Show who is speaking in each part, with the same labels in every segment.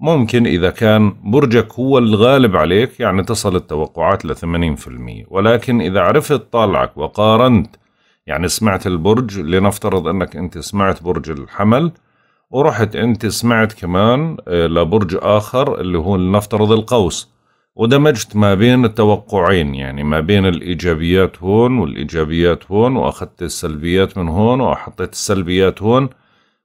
Speaker 1: ممكن إذا كان برجك هو الغالب عليك يعني تصل التوقعات لثمانين في المية ولكن إذا عرفت طالعك وقارنت يعني سمعت البرج لنفترض أنك أنت سمعت برج الحمل ورحت أنت سمعت كمان آه، لبرج آخر اللي هو لنفترض القوس ودمجت ما بين التوقعين يعني ما بين الإيجابيات هون والإيجابيات هون وأخذت السلبيات من هون وحطيت السلبيات هون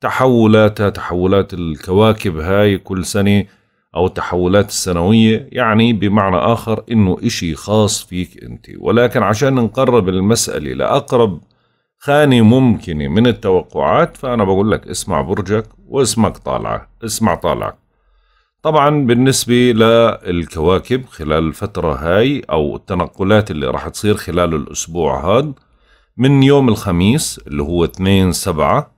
Speaker 1: تحولاتها تحولات الكواكب هاي كل سنة أو التحولات السنوية يعني بمعنى آخر إنه إشي خاص فيك أنت ولكن عشان نقرب المسألة لأقرب خانة ممكنة من التوقعات فأنا بقول لك اسمع برجك واسمك طالع اسمع طالعك طبعا بالنسبة للكواكب خلال الفترة هاي أو التنقلات اللي راح تصير خلال الأسبوع هاد من يوم الخميس اللي هو 2 سبعة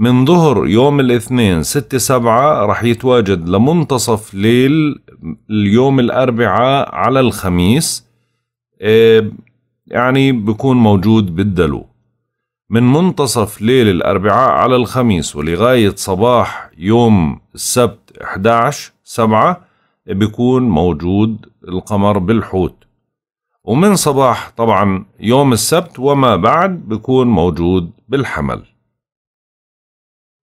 Speaker 1: من ظهر يوم الاثنين ستة سبعة رح يتواجد لمنتصف ليل اليوم الاربعاء على الخميس آه، يعني بكون موجود بالدلو من منتصف ليل الاربعاء على الخميس ولغايه صباح يوم السبت 11 سبعة آه، بيكون موجود القمر بالحوت ومن صباح طبعا يوم السبت وما بعد بيكون موجود بالحمل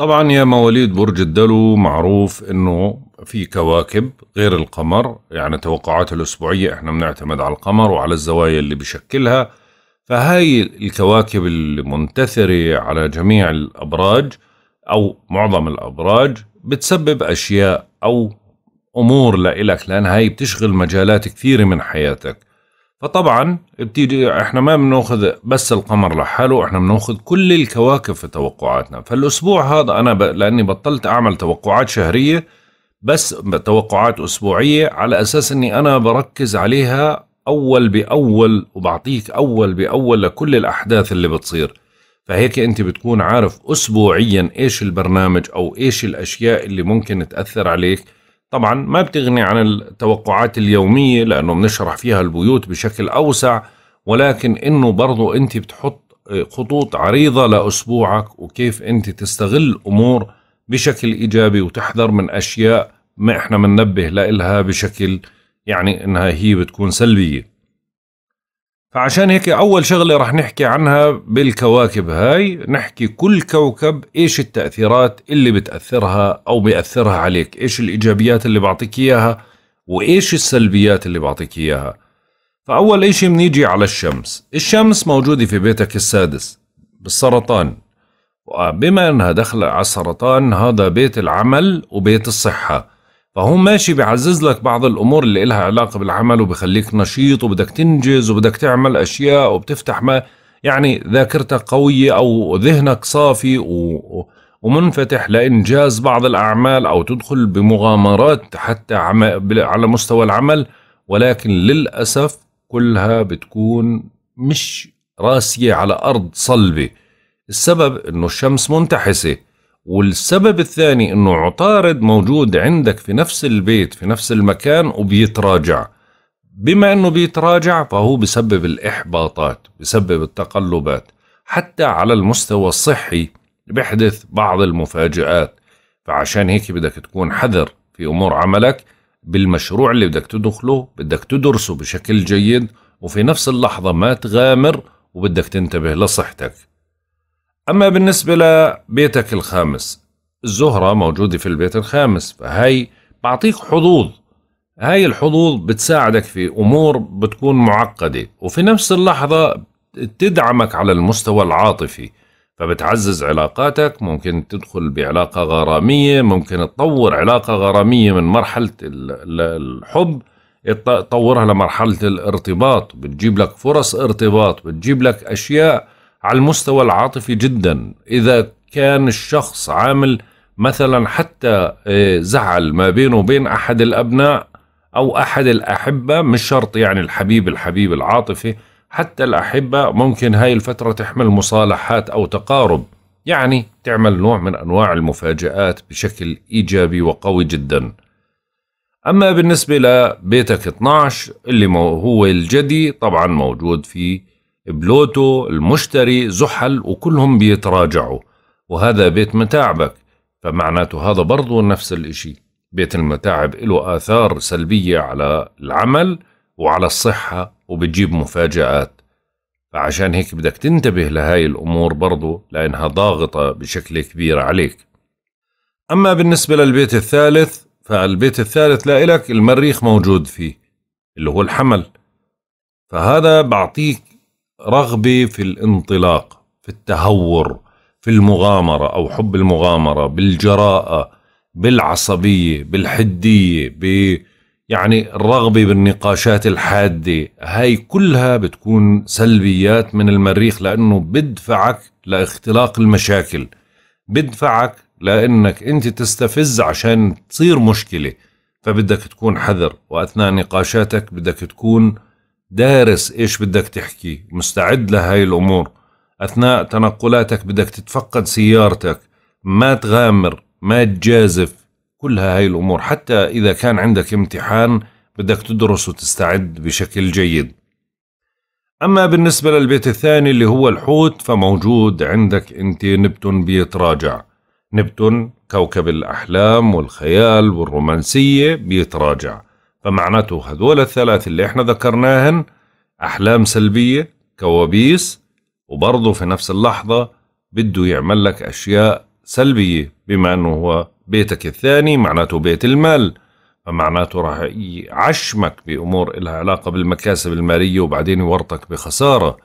Speaker 1: طبعا يا مواليد برج الدلو معروف انه في كواكب غير القمر يعني توقعات الاسبوعيه احنا بنعتمد على القمر وعلى الزوايا اللي بشكلها فهاي الكواكب المنتثره على جميع الابراج او معظم الابراج بتسبب اشياء او امور لإلك لان هاي بتشغل مجالات كثيره من حياتك فطبعا بتيجي احنا ما بناخذ بس القمر لحاله احنا بناخذ كل الكواكب في توقعاتنا فالاسبوع هذا انا ب... لاني بطلت اعمل توقعات شهريه بس توقعات اسبوعيه على اساس اني انا بركز عليها اول باول وبعطيك اول باول لكل الاحداث اللي بتصير فهيك انت بتكون عارف اسبوعيا ايش البرنامج او ايش الاشياء اللي ممكن تاثر عليك طبعا ما بتغني عن التوقعات اليومية لأنه بنشرح فيها البيوت بشكل أوسع ولكن إنه برضو أنت بتحط خطوط عريضة لأسبوعك وكيف أنت تستغل أمور بشكل إيجابي وتحذر من أشياء ما إحنا مننبه لإلها بشكل يعني إنها هي بتكون سلبية فعشان هيك أول شغلة رح نحكي عنها بالكواكب هاي نحكي كل كوكب إيش التأثيرات اللي بتأثرها أو بيأثرها عليك إيش الإيجابيات اللي بعطيك إياها وإيش السلبيات اللي بعطيك إياها فأول إشي بنيجي على الشمس الشمس موجودة في بيتك السادس بالسرطان وبما أنها دخل على السرطان هذا بيت العمل وبيت الصحة فهون ماشي بيعزز لك بعض الامور اللي لها علاقه بالعمل وبخليك نشيط وبدك تنجز وبدك تعمل اشياء وبتفتح ما يعني ذاكرتك قويه او ذهنك صافي و ومنفتح لإنجاز بعض الأعمال أو تدخل بمغامرات حتى على مستوى العمل ولكن للأسف كلها بتكون مش راسية على أرض صلبة السبب أنه الشمس منتحسة والسبب الثاني انه عطارد موجود عندك في نفس البيت في نفس المكان وبيتراجع بما انه بيتراجع فهو بسبب الاحباطات بسبب التقلبات حتى على المستوى الصحي بيحدث بعض المفاجآت فعشان هيك بدك تكون حذر في امور عملك بالمشروع اللي بدك تدخله بدك تدرسه بشكل جيد وفي نفس اللحظة ما تغامر وبدك تنتبه لصحتك أما بالنسبة لبيتك الخامس الزهرة موجودة في البيت الخامس فهي بعطيك حظوظ هاي الحظوظ بتساعدك في أمور بتكون معقدة وفي نفس اللحظة تدعمك على المستوى العاطفي فبتعزز علاقاتك ممكن تدخل بعلاقة غرامية ممكن تطور علاقة غرامية من مرحلة الحب تطورها لمرحلة الارتباط بتجيب لك فرص ارتباط بتجيب لك أشياء على المستوى العاطفي جدا إذا كان الشخص عامل مثلا حتى آه، زعل ما بينه وبين أحد الأبناء أو أحد الأحبة مش شرط يعني الحبيب الحبيب العاطفي حتى الأحبة ممكن هاي الفترة تحمل مصالحات أو تقارب يعني تعمل نوع من أنواع المفاجآت بشكل إيجابي وقوي جدا أما بالنسبة لبيتك 12 اللي هو الجدي طبعا موجود في بلوتو المشتري زحل وكلهم بيتراجعوا وهذا بيت متاعبك فمعناته هذا برضو نفس الإشي بيت المتاعب له آثار سلبية على العمل وعلى الصحة وبتجيب مفاجآت فعشان هيك بدك تنتبه لهاي الأمور برضو لأنها ضاغطة بشكل كبير عليك أما بالنسبة للبيت الثالث فالبيت الثالث لإلك المريخ موجود فيه اللي هو الحمل فهذا بعطيك رغبه في الانطلاق في التهور في المغامره او حب المغامره بالجراءه بالعصبيه بالحديه ب يعني الرغبه بالنقاشات الحاده هاي كلها بتكون سلبيات من المريخ لانه بدفعك لاختلاق المشاكل بدفعك لانك انت تستفز عشان تصير مشكله فبدك تكون حذر واثناء نقاشاتك بدك تكون دارس إيش بدك تحكي مستعد لهاي الأمور أثناء تنقلاتك بدك تتفقد سيارتك ما تغامر ما تجازف كلها هاي الأمور حتى إذا كان عندك امتحان بدك تدرس وتستعد بشكل جيد أما بالنسبة للبيت الثاني اللي هو الحوت فموجود عندك أنت نبتون بيتراجع نبتون كوكب الأحلام والخيال والرومانسية بيتراجع فمعناته هذول الثلاث اللي احنا ذكرناهن أحلام سلبية كوابيس وبرضه في نفس اللحظة بده يعمل لك أشياء سلبية بما أنه هو بيتك الثاني معناته بيت المال فمعناته راح يعشمك بأمور لها علاقة بالمكاسب المالية وبعدين يورطك بخسارة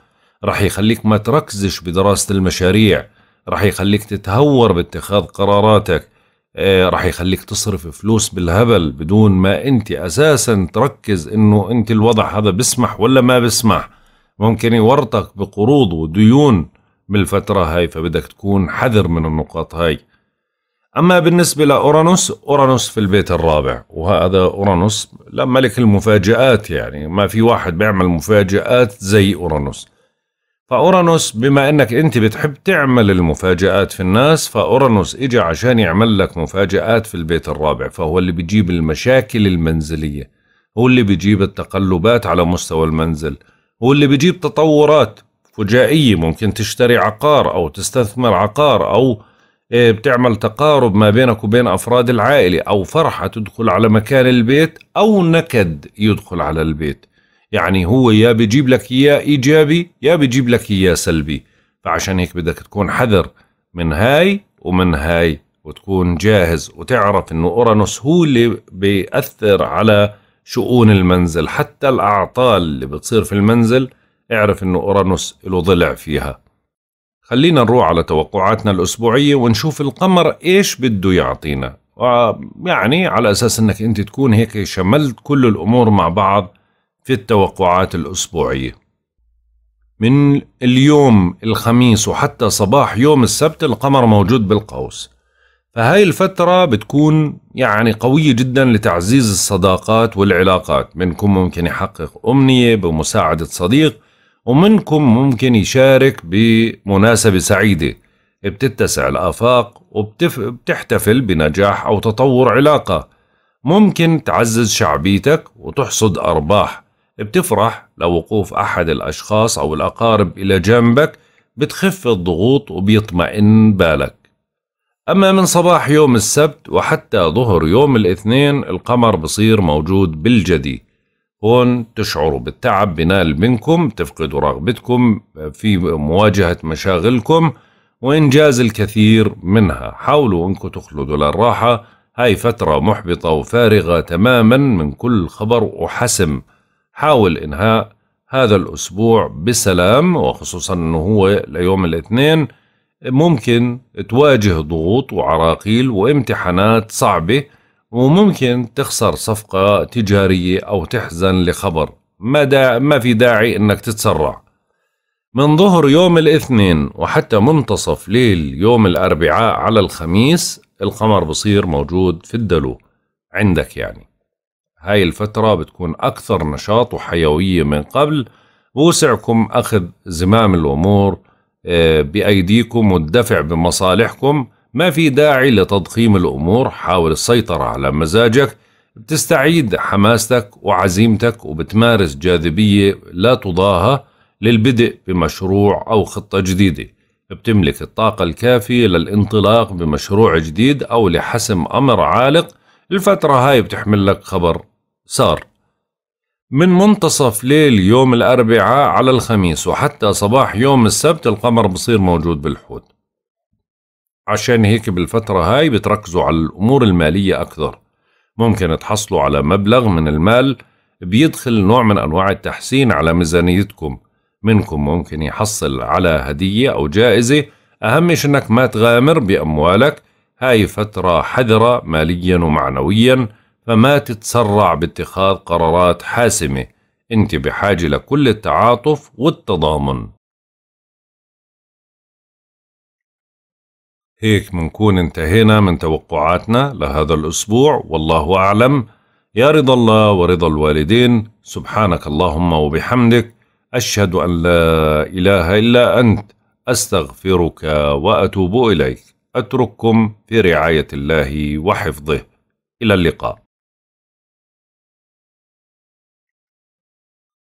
Speaker 1: راح يخليك ما تركزش بدراسة المشاريع راح يخليك تتهور باتخاذ قراراتك آه، راح يخليك تصرف فلوس بالهبل بدون ما انت اساسا تركز انه انت الوضع هذا بسمح ولا ما بسمح ممكن يورطك بقروض وديون بالفترة هاي فبدك تكون حذر من النقاط هاي أما بالنسبة لأورانوس أورانوس في البيت الرابع وهذا أورانوس ملك المفاجآت يعني ما في واحد بيعمل مفاجآت زي أورانوس فأورانوس بما أنك أنت بتحب تعمل المفاجآت في الناس فأورانوس إجا عشان يعمل لك مفاجآت في البيت الرابع فهو اللي بيجيب المشاكل المنزلية هو اللي بيجيب التقلبات على مستوى المنزل هو اللي بيجيب تطورات فجائية ممكن تشتري عقار أو تستثمر عقار أو إيه، بتعمل تقارب ما بينك وبين أفراد العائلة أو فرحة تدخل على مكان البيت أو نكد يدخل على البيت يعني هو يا بيجيب لك إياه إيجابي يا بيجيب لك إياه سلبي فعشان هيك بدك تكون حذر من هاي ومن هاي وتكون جاهز وتعرف انه اورانوس هو اللي بيأثر على شؤون المنزل حتى الاعطال اللي بتصير في المنزل اعرف انه اورانوس له ضلع فيها خلينا نروح على توقعاتنا الاسبوعيه ونشوف القمر ايش بده يعطينا آه، يعني على اساس انك انت تكون هيك شملت كل الامور مع بعض في التوقعات الأسبوعية من اليوم الخميس وحتى صباح يوم السبت القمر موجود بالقوس فهاي الفترة بتكون يعني قوية جدا لتعزيز الصداقات والعلاقات منكم ممكن يحقق أمنية بمساعدة صديق ومنكم ممكن يشارك بمناسبة سعيدة بتتسع الآفاق وبتحتفل بنجاح أو تطور علاقة ممكن تعزز شعبيتك وتحصد أرباح بتفرح لوقوف أحد الأشخاص أو الأقارب إلى جنبك بتخف الضغوط وبيطمئن بالك أما من صباح يوم السبت وحتى ظهر يوم الاثنين القمر بصير موجود بالجدي هون تشعروا بالتعب بنال منكم تفقدوا رغبتكم في مواجهة مشاغلكم وإنجاز الكثير منها حاولوا أنكم تخلدوا للراحة هاي فترة محبطة وفارغة تماما من كل خبر وحسم حاول إنهاء هذا الأسبوع بسلام وخصوصا أنه هو ليوم الاثنين ممكن تواجه ضغوط وعراقيل وامتحانات صعبة وممكن تخسر صفقة تجارية أو تحزن لخبر ما, دا ما في داعي أنك تتسرع من ظهر يوم الاثنين وحتى منتصف ليل يوم الأربعاء على الخميس القمر بصير موجود في الدلو عندك يعني هاي الفترة بتكون أكثر نشاط وحيوية من قبل بوسعكم أخذ زمام الأمور آه، بأيديكم والدفع بمصالحكم ما في داعي لتضخيم الأمور حاول السيطرة على مزاجك بتستعيد حماستك وعزيمتك وبتمارس جاذبية لا تضاهى للبدء بمشروع أو خطة جديدة بتملك الطاقة الكافية للانطلاق بمشروع جديد أو لحسم أمر عالق الفترة هاي بتحمل لك خبر صار من منتصف ليل يوم الأربعاء على الخميس وحتى صباح يوم السبت القمر بصير موجود بالحوت عشان هيك بالفترة هاي بتركزوا على الأمور المالية أكثر ممكن تحصلوا على مبلغ من المال بيدخل نوع من أنواع التحسين على ميزانيتكم منكم ممكن يحصل على هدية أو جائزة أهم شيء أنك ما تغامر بأموالك هاي فترة حذرة ماليا ومعنويا فما تتسرع باتخاذ قرارات حاسمة أنت بحاجة لكل التعاطف والتضامن هيك منكون انتهينا من توقعاتنا لهذا الأسبوع والله أعلم يا رضا الله ورضا الوالدين سبحانك اللهم وبحمدك أشهد أن لا إله إلا أنت أستغفرك وأتوب إليك أترككم في رعاية الله وحفظه إلى اللقاء